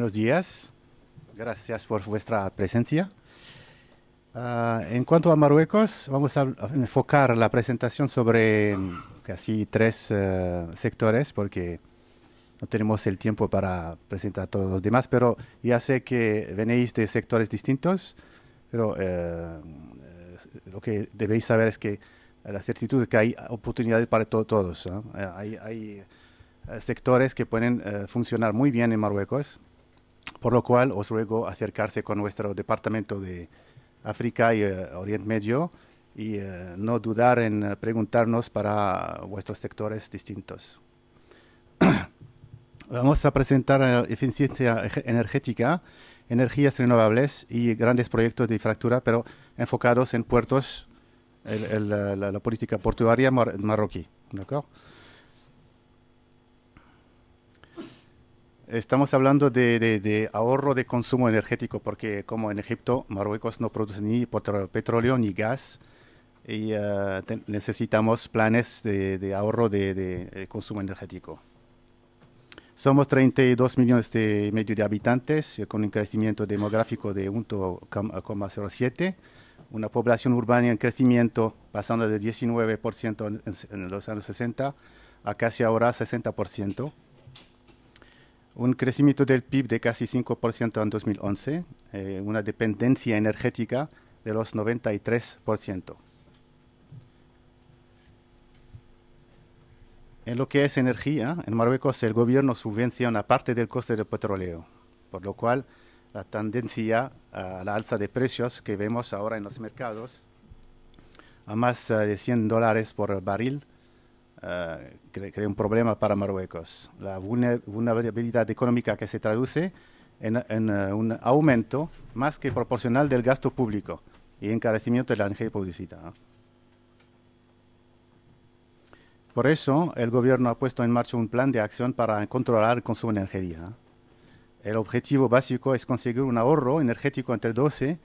buenos días. Gracias por vuestra presencia. Ah, en cuanto a Marruecos, vamos a enfocar la presentación sobre mm, casi tres eh, sectores porque no tenemos el tiempo para presentar a todos los demás, pero ya sé que venéis de sectores distintos, pero eh, eh, lo que debéis saber es que la certitud es que hay oportunidades para todos. hay, sectores que pueden funcionar muy bien en Marruecos por lo cual os ruego acercarse con nuestro departamento de África y eh, Oriente Medio y eh, no dudar en eh, preguntarnos para vuestros sectores distintos. Vamos a presentar eficiencia energética, energías renovables y grandes proyectos de infraestructura, pero enfocados en puertos, la, política portuaria marroquí. ¿de acuerdo? Estamos hablando de, ahorro de consumo energético, porque como en Egipto, Marruecos no produce ni petróleo ni gas, y eh, necesitamos planes de, ahorro de, eh, consumo energético. Somos 32 millones de medio de habitantes, eh, con un crecimiento demográfico de 1,07, una población urbana en crecimiento pasando del 19% en los años 60 a casi ahora 60% un crecimiento del PIB de casi 5% en 2011, eh, una dependencia energética de los 93%. En lo que es energía, en Marruecos el gobierno subvenciona parte del coste del petróleo, por lo cual la tendencia a la alza de precios que vemos ahora en los mercados a más eh, de 100 dólares por barril eh, crea un problema para Marruecos. La vulnerabilidad económica que se traduce en, eh, un aumento más que proporcional del gasto público y encarecimiento de la energía y Por eso, el gobierno ha puesto en marcha un plan de acción para controlar el consumo de energía. El objetivo básico es conseguir un ahorro energético entre 12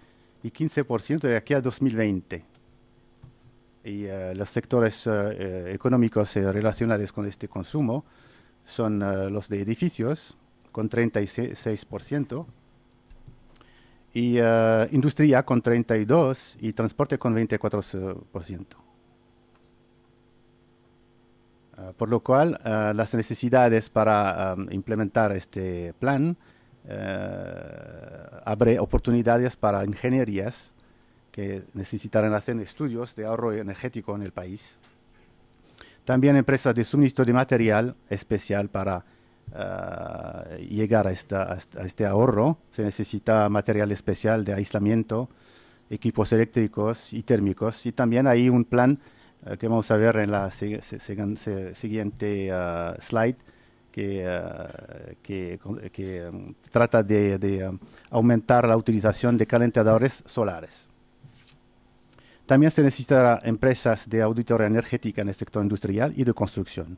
y 15% de aquí a 2020 y eh, los sectores eh, eh, económicos relacionados con este consumo son los de edificios, con 36%, y industria con 32% y transporte con 24%. por lo cual, las necesidades para implementar este plan abre oportunidades para ingenierías que necesitarán hacer estudios de ahorro energético en el país. También empresas de suministro de material especial para eh, llegar a, este ahorro. Se necesita material especial de aislamiento, equipos eléctricos y térmicos. Y también hay un plan eh, que vamos a ver en la siguiente eh, slide que, mm, trata de, aumentar la utilización de calentadores solares. También se necesitará empresas de auditoría energética en el sector industrial y de construcción.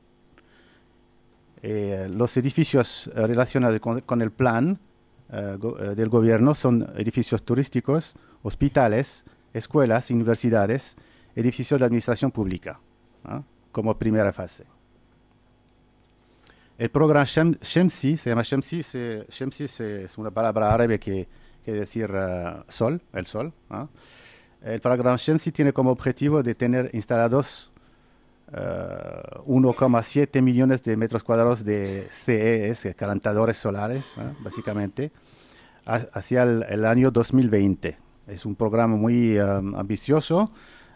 Eh, los edificios eh, relacionados con, el plan eh, del gobierno son edificios turísticos, hospitales, escuelas, universidades, edificios de administración pública, como primera fase. El programa Shem, Shemsi, se llama Shemsi, es una palabra árabe que quiere decir sol, el sol. El programa Shensi tiene como objetivo de tener instalados 1,7 eh, millones de metros cuadrados de CES, calentadores solares, básicamente, hacia el, año 2020. Es un programa muy um, ambicioso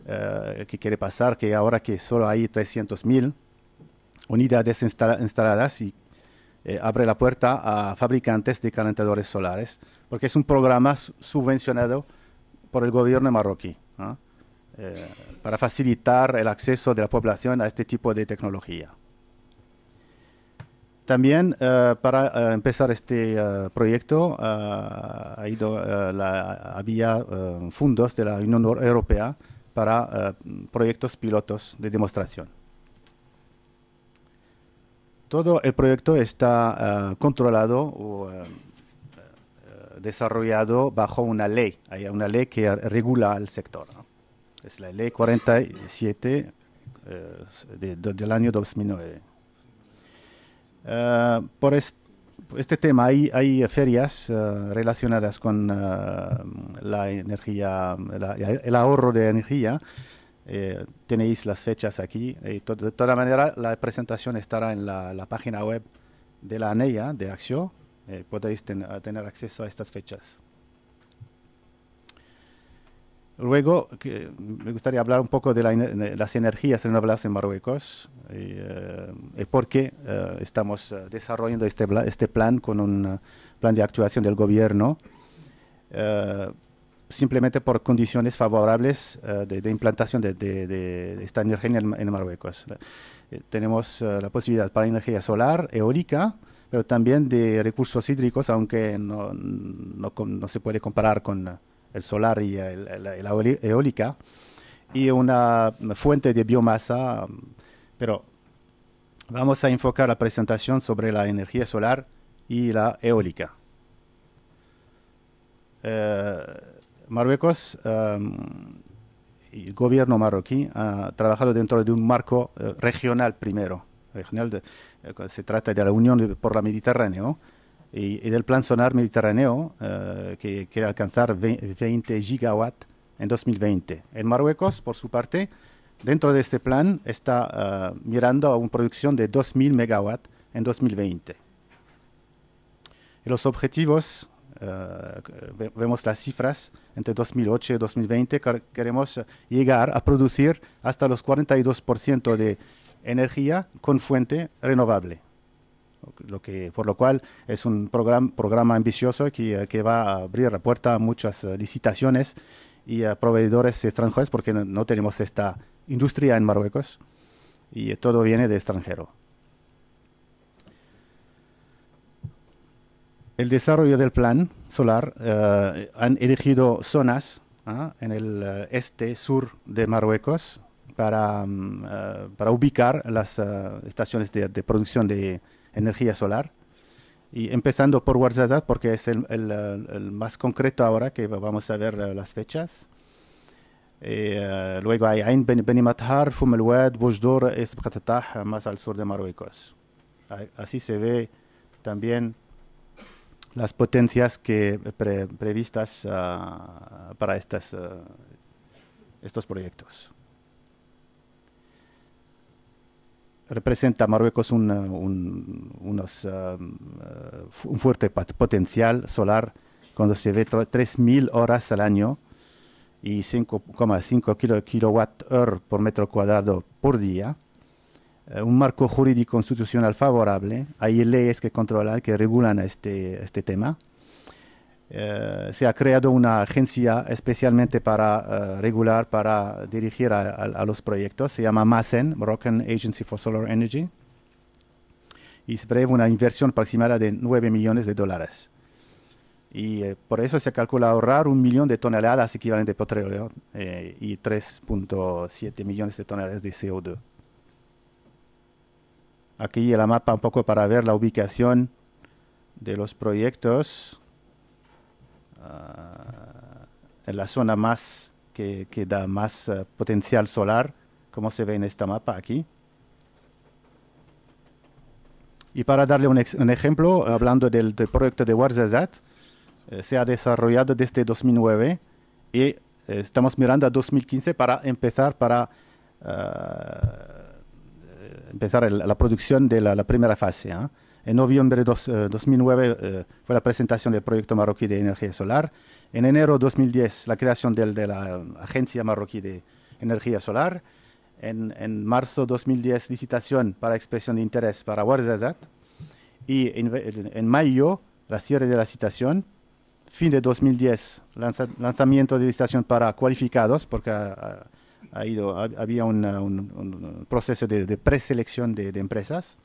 eh, que quiere pasar que ahora que solo hay 300.000 unidades instaladas y eh, abre la puerta a fabricantes de calentadores solares, porque es un programa subvencionado por el gobierno marroquí eh, para facilitar el acceso de la población a este tipo de tecnología. También eh, para eh, empezar este proyecto ha ido, había fondos de la Unión Europea para proyectos pilotos de demostración. Todo el proyecto está controlado o desarrollado bajo una ley, hay una ley que regula el sector. Es la ley 47 eh, del año 2009. Eh, por este tema hay, ferias eh, relacionadas con la energía, el ahorro de energía. tenéis las fechas aquí. de toda manera, la presentación estará en la, página web de la ANEA de Acción eh, podéis tener acceso a estas fechas. Luego, me gustaría hablar un poco de, las energías renovables en Marruecos y, eh, por qué eh, estamos eh, desarrollando este, este, plan con un plan de actuación del gobierno, simplemente por condiciones favorables de, implantación de, esta energía en, en Marruecos. tenemos la posibilidad para energía solar, eólica, pero también de recursos hídricos, aunque no, se puede comparar con el solar y la eólica, y una fuente de biomasa, pero vamos a enfocar la presentación sobre la energía solar y la eólica. Eh, Marruecos, em, y el gobierno marroquí ha trabajado dentro de un marco eh, regional primero eh, regional de, eh, se trata de la Unión por la Mediterráneo y, del Plan Sonar Mediterráneo eh, que quiere alcanzar 20 gigawatts en 2020. En Marruecos, por su parte, dentro de este plan está mirando a una producción de 2.000 megawatts en 2020. los objetivos, vemos las cifras, entre 2008 y 2020 queremos llegar a producir hasta los 42% de energía con fuente renovable. Lo que, por lo cual es un programa programa ambicioso que, que, va a abrir la puerta a muchas eh, licitaciones y a proveedores extranjeros porque no, tenemos esta industria en Marruecos y todo viene de extranjero. el desarrollo del plan solar eh, han elegido zonas ah, en el eh, este sur de Marruecos para, mm, eh, para ubicar las eh, estaciones de, producción de energía solar. Y empezando por Warzazat, porque es eh, el, más concreto ahora que vamos a ver las fechas. luego hay Ain, Benimathar, Fumelwad, Boujdor más al sur de Marruecos. Así se ve también las potencias que previstas ah, para estas, estos proyectos. representa Marruecos un, eh, eh, eh, un, fuerte potencial solar cuando se ve 3.000 horas al año y 5,5 kWh kilowatt por metro cuadrado por día. un marco jurídico constitucional favorable. Hay leyes que controlan, que regulan este, este tema. Eh, se ha creado una agencia especialmente para eh, regular, para dirigir a, los proyectos. Se llama MASEN, Moroccan Agency for Solar Energy, y se prevé una inversión aproximada de 9 millones de dólares. Y eh, por eso se calcula ahorrar un millón de toneladas equivalente de petróleo y 3.7 millones de toneladas de CO2. Aquí el mapa un poco para ver la ubicación de los proyectos Ah, en la zona más que, da más eh, potencial solar, como se ve en este mapa aquí. Y para darle un, ejemplo, hablando del, proyecto de Warzazat, eh, se ha desarrollado desde 2009 y eh, estamos mirando a 2015 para empezar, para, empezar la producción de la, primera fase. ¿eh? En noviembre de eh, 2009 eh, fue la presentación del proyecto marroquí de energía solar. En enero de 2010 la creación del, de la um, Agencia Marroquí de Energía Solar. En, en marzo de 2010 licitación para expresión de interés para Warzazat. Y en, mayo la cierre de la citación. Fin de 2010 lanzamiento de licitación para cualificados porque ah, ah, ha, ido, había un, proceso de, preselección de, de empresas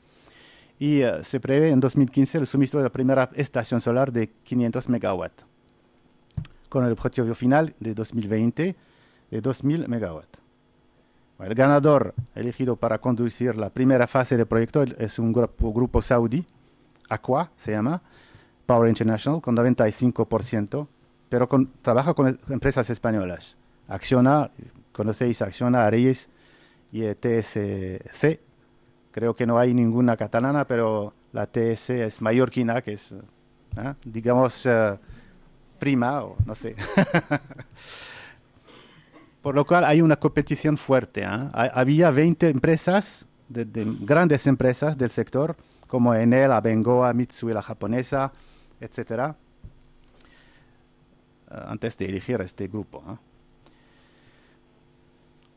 y eh, se prevé en 2015 el suministro de la primera estación solar de 500 megawatts, con el objetivo final de 2020 de 2.000 megawatts. El ganador elegido para conducir la primera fase del proyecto es un grupo, grupo saudí, Aqua se llama, Power International, con 95%, pero con, trabaja con empresas españolas. Acciona, conocéis Acciona, Aries y e TSC, Creo que no hay ninguna catalana, pero la TS es mallorquina, que es, ¿eh? digamos, eh, prima, o no sé. Por lo cual hay una competición fuerte. ¿eh? Había 20 empresas, grandes empresas del sector, como Enel, Abengoa, Mitsui, la japonesa, etcétera, antes de elegir este grupo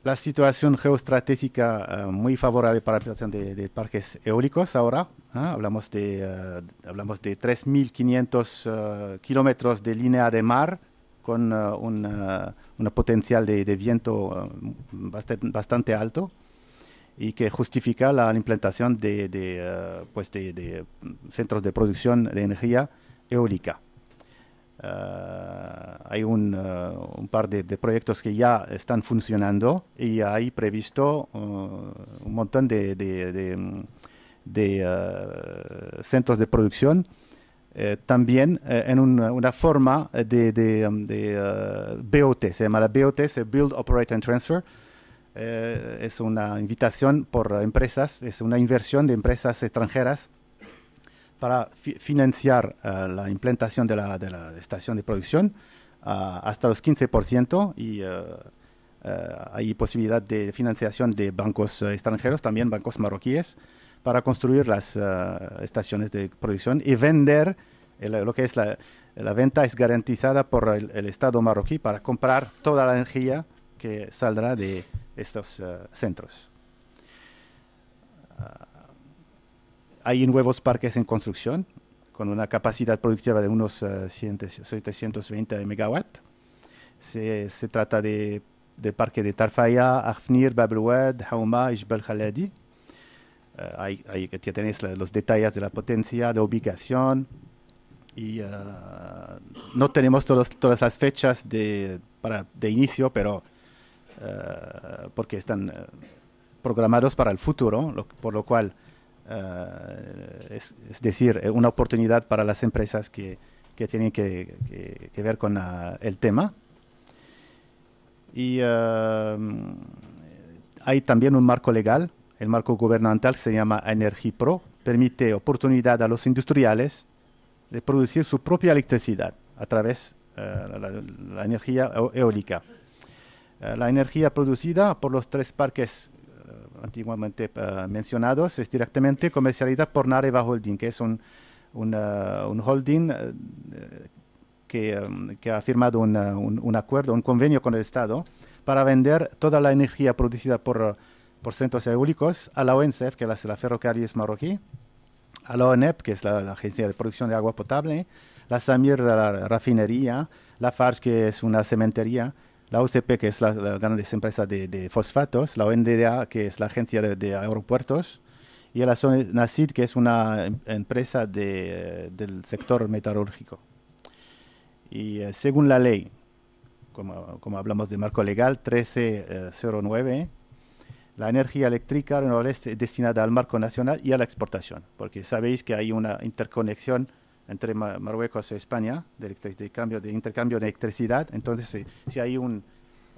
la situación geoestratégica eh, muy favorable para la aplicación de, parques eólicos ahora. ¿ah? Hablamos de, eh, hablamos de 3.500 eh, kilómetros de línea de mar con un potencial de, viento bastante, alto y que justifica la implantación de, de pues centros de producción de energía eólica. Eh, hay un, eh, par de, proyectos que ya están funcionando y hay previsto eh, un montón de, centros de producción también en una forma de, BOT, se llama la BOT, se Build, Operate and Transfer. es una invitación por empresas, es una inversión de empresas extranjeras para financiar eh, la implantación de la, estación de producción ah, hasta los 15% y eh, eh, hay posibilidad de financiación de bancos extranjeros, también bancos marroquíes, para construir las estaciones de producción y vender lo que es la, venta es garantizada por el, Estado marroquí para comprar toda la energía que saldrá de estos centros ah, hay nuevos parques en construcción con una capacidad productiva de unos 720 eh, megawatts. Se, se, trata de, de parques de Tarfaya, Afnir, Babelwad, Hauma y Jbel Khaladi. Eh, ahí, tenéis los detalles de la potencia, de ubicación. Y eh, no tenemos todas todas las fechas de, para, de inicio, pero porque están programados para el futuro, por lo cual eh, es, decir, eh, una oportunidad para las empresas que, tienen que, ver con ah, el tema. Y ah, hay también un marco legal, el marco gubernamental se llama Pro, permite oportunidad a los industriales de producir su propia electricidad a través de ah, la, la, energía e-, eólica. la energía producida por los tres parques antiguamente eh, mencionados, es directamente comercializada por Nareva Holding, que es un, un holding eh, que, mm, que, ha firmado eh, un, un, acuerdo, un convenio con el Estado para vender toda la energía producida por, por centros eólicos a la ONCEF, que es la Ferrocarril marroquí, a la ONEP, que es la, Agencia de Producción de Agua Potable, la SAMIR, la, la rafinería, la Fars, que es una cementería, la UCP, que es la, gran empresa de, fosfatos, la ONDA, que es la agencia de, aeropuertos, y la SONACID, que es una em, empresa del sector metalúrgico. Y eh, según la ley, como, hablamos de marco legal 1309, eh, la energía eléctrica renovable es destinada al marco nacional y a la exportación, porque sabéis que hay una interconexión entre Marruecos y e España de, cambio, de intercambio de electricidad. Entonces, si, hay un,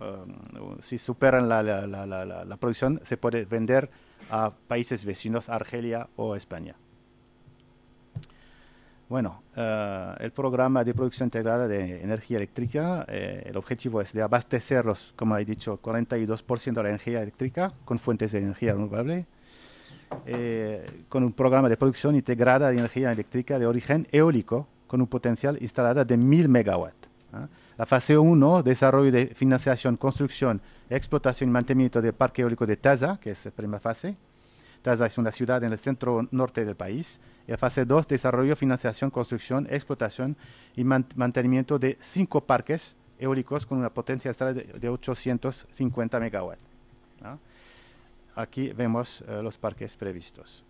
um, uh, si superan la, producción, se puede vender a países vecinos, Argelia o España. Bueno, uh, el programa de producción integrada de energía eléctrica, eh, el objetivo es de abastecerlos, como he dicho, 42% de la energía eléctrica con fuentes de energía renovable eh, con un programa de producción integrada de energía eléctrica de origen eólico con un potencial instalado de 1.000 megawatts. ¿ah? La fase 1, desarrollo de financiación, construcción, explotación y mantenimiento del parque eólico de Taza, que es la primera fase. Taza es una ciudad en el centro norte del país. Y la fase 2, desarrollo, financiación, construcción, explotación y mantenimiento de cinco parques eólicos con una potencia instalada de 850 megawatts. ¿ah? Aquí vemos eh, los parques previstos.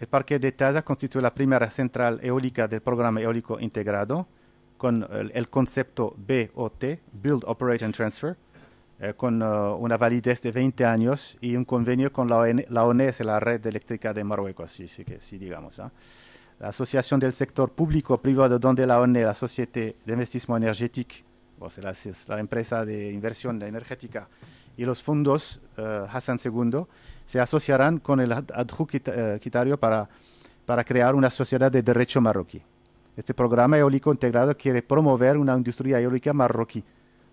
El parque de Taza constituye la primera central eólica del programa eólico integrado con el, concepto BOT, Build, Operate and Transfer, eh, con eh, una validez de 20 años y un convenio con la, ON la e la Red Eléctrica de Marruecos, sí, que, sí digamos. ¿ah? La Asociación del Sector Público-Privado, donde la ONE, la Sociedad de inversión energética, o sea, la, la, empresa de inversión energética y los fondos eh, Hassan II se asociarán con el adjudicatario eh, para, para crear una sociedad de derecho marroquí. Este programa eólico integrado quiere promover una industria eólica marroquí,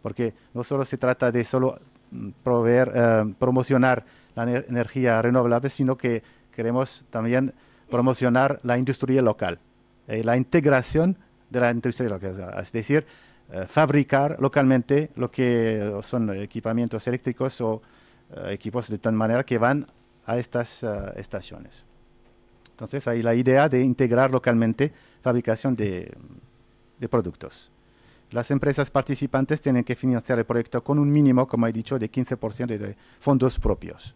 porque no solo se trata de solo mm, proveer, eh, promocionar la energía renovable, sino que queremos también promocionar la industria local, la integración de la industria local, es decir, eh, fabricar localmente lo que eh, son equipamientos eléctricos o eh, equipos de tal manera que van a estas estaciones. Entonces hay la idea de integrar localmente fabricación de, productos. Las empresas participantes tienen que financiar el proyecto con un mínimo, como he dicho, de 15% de fondos propios.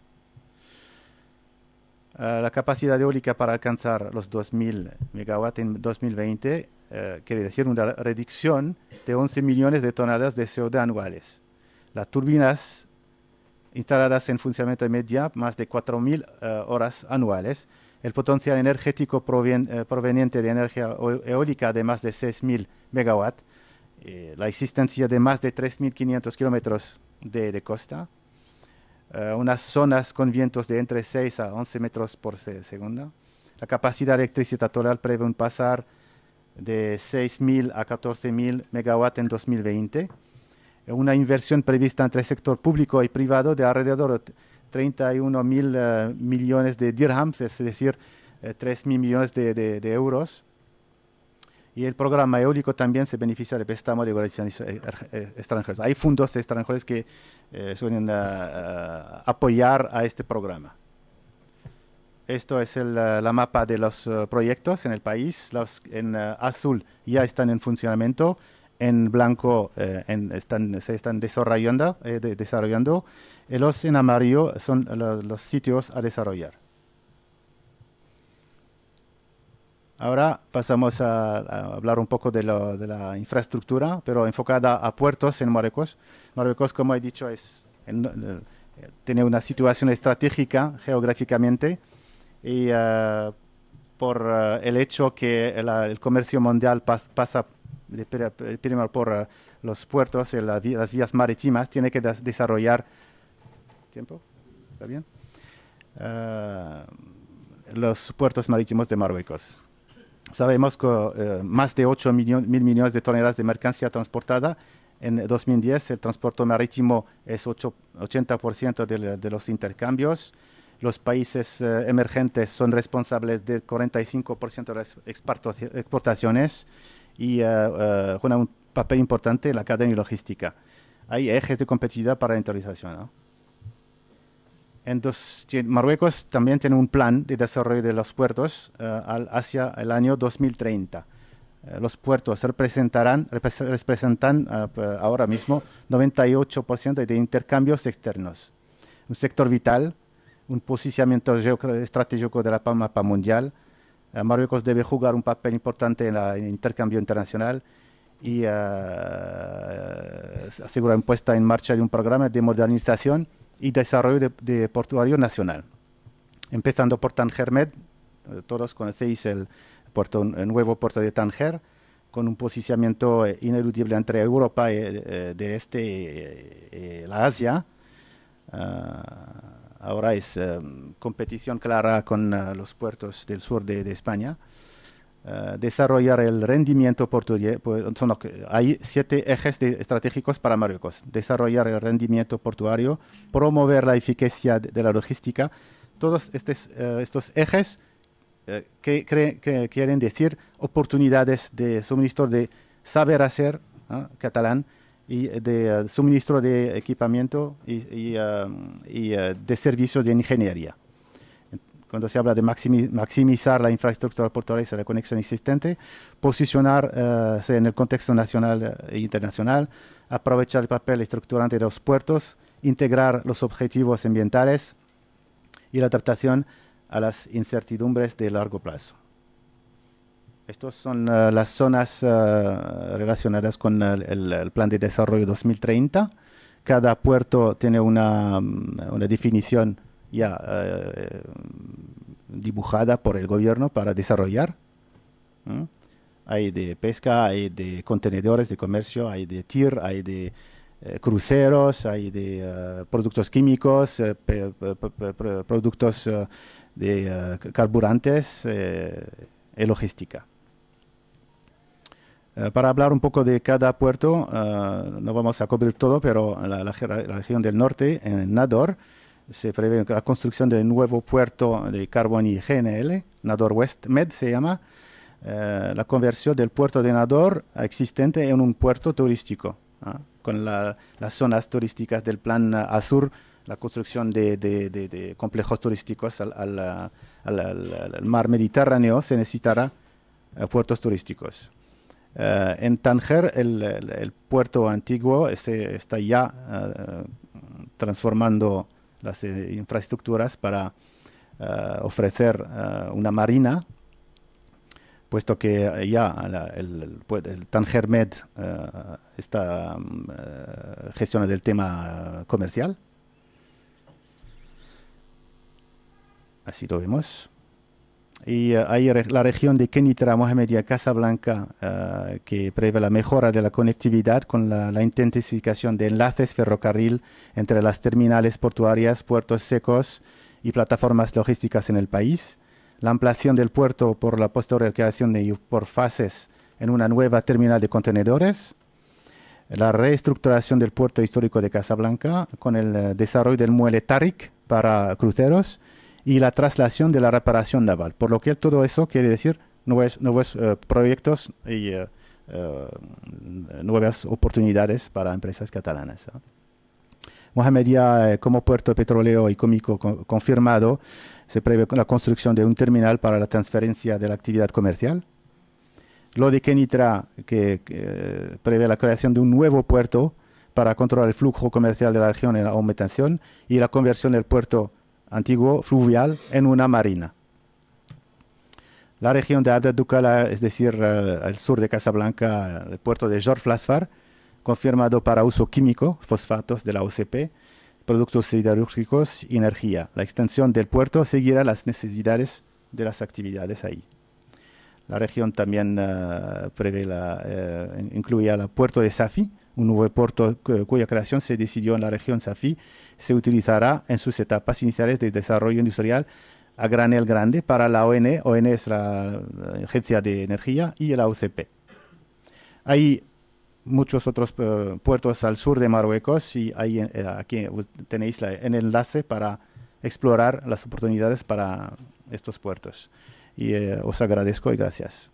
la capacidad eólica para alcanzar los 2.000 megawatts en 2020 eh, quiere decir una reducción de 11 millones de toneladas de CO2 anuales. Las turbinas instaladas en funcionamiento de media, más de 4.000 eh, horas anuales. El potencial energético eh, proveniente de energía e-, eólica de más de 6.000 megawatts. la existencia de más de 3.500 kilómetros de, costa. unas zonas con vientos de entre 6 a 11 metros por segunda. La capacidad electricidad total prevé un pasar de 6.000 a 14.000 megawatts en 2020, eh, una inversión prevista entre sector público y privado de alrededor de 31.000 eh, millones de dirhams, es decir, 3.000 eh, millones de, euros. Y el programa eólico también se beneficia de préstamos de extranjeras Hay fondos extranjeros que suelen apoyar a este programa. Esto es el, eh, la mapa de los eh, proyectos en el país. Los, en eh, azul ya están en funcionamiento, en blanco en, están, se están desarrollando. Eh, desarrollando. Y los en amarillo son los, sitios a desarrollar. Ahora pasamos a, hablar un poco de, la infraestructura, pero enfocada a puertos en Marruecos. Marruecos, como he dicho, es, tiene una situación estratégica geográficamente y eh, por eh, el hecho que el, comercio mundial pasa eh, primero por los puertos las vías marítimas, tiene que desarrollar... ¿Tiempo? ¿Está bien? los puertos marítimos de Marruecos. Sabemos que más de 8 mil millones de toneladas de mercancía transportada en 2010 el transporte marítimo es 80% de, los intercambios los países eh, emergentes son responsables del 45% de las exportaciones y eh, eh, juegan un papel importante en la cadena logística. Hay ejes de competitividad para la interiorización. Marruecos también tiene un plan de desarrollo de los puertos hacia el año 2030. los puertos representarán, representan ahora mismo 98% de intercambios externos, un sector vital un posicionamiento estratégico de la mapa mundial. Eh, Marruecos debe jugar un papel importante en, el intercambio internacional y eh, eh, asegurar puesta en marcha de un programa de modernización y desarrollo de, portuario nacional. Empezando por Tangermed, todos conocéis el, puerto, nuevo puerto de Tanger, con un posicionamiento ineludible entre Europa y, de este y, la Asia. Ah, Ahora es eh, competición clara con eh, los puertos del sur de, España. Eh, desarrollar el rendimiento portuario. Pues, hay siete ejes estratégicos para Marruecos. Desarrollar el rendimiento portuario, promover la eficacia de, la logística. Todos estos ejes que, que, quieren decir oportunidades de suministro de saber hacer catalán y eh, de eh, suministro de equipamiento y, um, eh, de servicios de ingeniería. Cuando se habla de maximizar la infraestructura portuaria la conexión existente, posicionarse en el contexto nacional e internacional, aprovechar el papel estructurante de los puertos, integrar los objetivos ambientales y la adaptación a las incertidumbres de largo plazo. Estas son eh, las zonas eh, relacionadas con el, Plan de Desarrollo 2030. Cada puerto tiene una, mm, definición ya eh, dibujada por el gobierno para desarrollar. Hay de pesca, hay de contenedores de comercio, hay de TIR, hay de cruceros, hay de productos químicos, productos de carburantes y logística. Eh, para hablar un poco de cada puerto, eh, no vamos a cubrir todo, pero la, región del norte, en Nador, se prevé la construcción de un nuevo puerto de carbón y GNL, Nador West Med se llama, eh, la conversión del puerto de Nador existente en un puerto turístico, ¿ah? con las zonas turísticas del plan Azur, la construcción de, complejos turísticos al, mar Mediterráneo, se necesitará puertos turísticos. Eh, en Tanger, el, puerto antiguo está ya eh, transformando las eh, infraestructuras para ofrecer una marina, puesto que ya el, el, Tanger Med está gestiona del el tema comercial. Así lo vemos y eh, hay la región de Kenitra, Mohamedia, Casablanca, eh, que prevé la mejora de la conectividad con la, intensificación de enlaces ferrocarril entre las terminales portuarias, puertos secos y plataformas logísticas en el país, la ampliación del puerto por la posterior creación de por fases en una nueva terminal de contenedores, la reestructuración del puerto histórico de Casablanca con el eh, desarrollo del muelle Tarik para cruceros, y la traslación de la reparación naval. Por lo que todo eso quiere decir nuevos, eh, proyectos y eh, eh, nuevas oportunidades para empresas catalanas. ¿eh? como puerto petrolero y cómico confirmado, se prevé la construcción de un terminal para la transferencia de la actividad comercial. Lo de Kenitra, que, que prevé la creación de un nuevo puerto para controlar el flujo comercial de la región en la aumentación y la conversión del puerto antiguo fluvial en una marina. La región de Abdel Dukala, es decir, eh, al sur de Casablanca, el puerto de Jorf Lasfar, confirmado para uso químico, fosfatos de la OCP, productos siderúrgicos y energía. La extensión del puerto seguirá las necesidades de las actividades ahí. La región también eh, prevé la, el eh, puerto de Safi, un nuevo puerto cuya creación se decidió en la región Safi, se utilizará en sus etapas iniciales de desarrollo industrial a granel grande para la ON, ON es la Agencia de Energía, y la UCP. Hay muchos otros eh, puertos al sur de Marruecos y eh, aquí tenéis el enlace para explorar las oportunidades para estos puertos. Y eh, os agradezco y gracias.